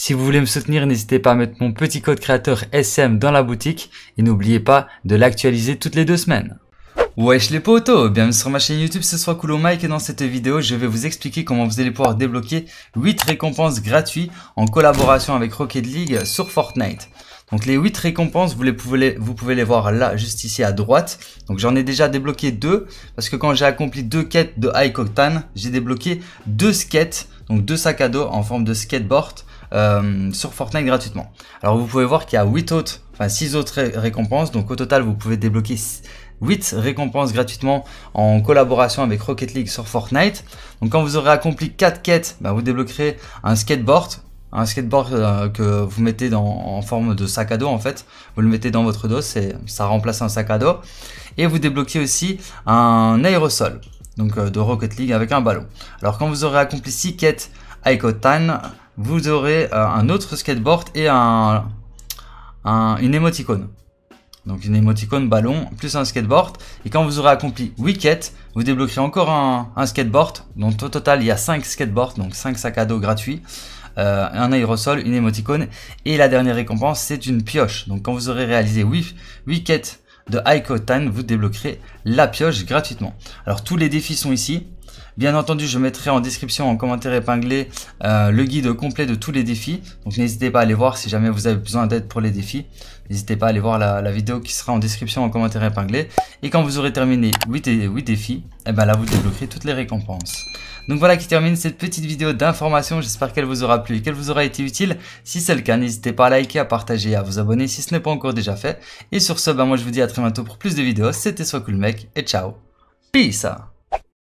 Si vous voulez me soutenir, n'hésitez pas à mettre mon petit code créateur SM dans la boutique et n'oubliez pas de l'actualiser toutes les deux semaines. Wesh les potos, bienvenue sur ma chaîne YouTube, ce soir Coolo Mike et dans cette vidéo je vais vous expliquer comment vous allez pouvoir débloquer 8 récompenses gratuites en collaboration avec Rocket League sur Fortnite. Donc les 8 récompenses, vous, pouvez, vous pouvez les voir là, juste ici à droite. Donc j'en ai déjà débloqué 2, parce que quand j'ai accompli 2 quêtes de High Octane, j'ai débloqué 2 skates, donc 2 sacs à dos en forme de skateboard. Euh, sur Fortnite gratuitement. Alors vous pouvez voir qu'il y a 8 autres, enfin 6 autres récompenses, donc au total vous pouvez débloquer 8 récompenses gratuitement en collaboration avec Rocket League sur Fortnite. Donc quand vous aurez accompli 4 quêtes, bah, vous débloquerez un skateboard, un skateboard euh, que vous mettez en forme de sac à dos en fait. Vous le mettez dans votre dos, ça remplace un sac à dos. Et vous débloquez aussi un aérosol, donc euh, de Rocket League avec un ballon. Alors quand vous aurez accompli 6 quêtes Icotan, vous aurez euh, un autre skateboard et un, un, une émoticône. Donc une émoticône ballon plus un skateboard. Et quand vous aurez accompli 8 quêtes, vous débloquerez encore un, skateboard. Donc au total, il y a 5 skateboards, donc 5 sacs à dos gratuits. Euh, un aérosol, une émoticône. Et la dernière récompense, c'est une pioche. Donc quand vous aurez réalisé 8, quêtes de High Time, vous débloquerez la pioche gratuitement. Alors tous les défis sont ici. Bien entendu, je mettrai en description, en commentaire épinglé, euh, le guide complet de tous les défis. Donc n'hésitez pas à aller voir si jamais vous avez besoin d'aide pour les défis. N'hésitez pas à aller voir la, vidéo qui sera en description, en commentaire épinglé. Et quand vous aurez terminé 8, défis, et eh ben là vous débloquerez toutes les récompenses. Donc voilà qui termine cette petite vidéo d'information. J'espère qu'elle vous aura plu et qu'elle vous aura été utile. Si c'est le cas, n'hésitez pas à liker, à partager, à vous abonner si ce n'est pas encore déjà fait. Et sur ce, ben moi je vous dis à très bientôt pour plus de vidéos. C'était Soit Cool Mec et ciao. Peace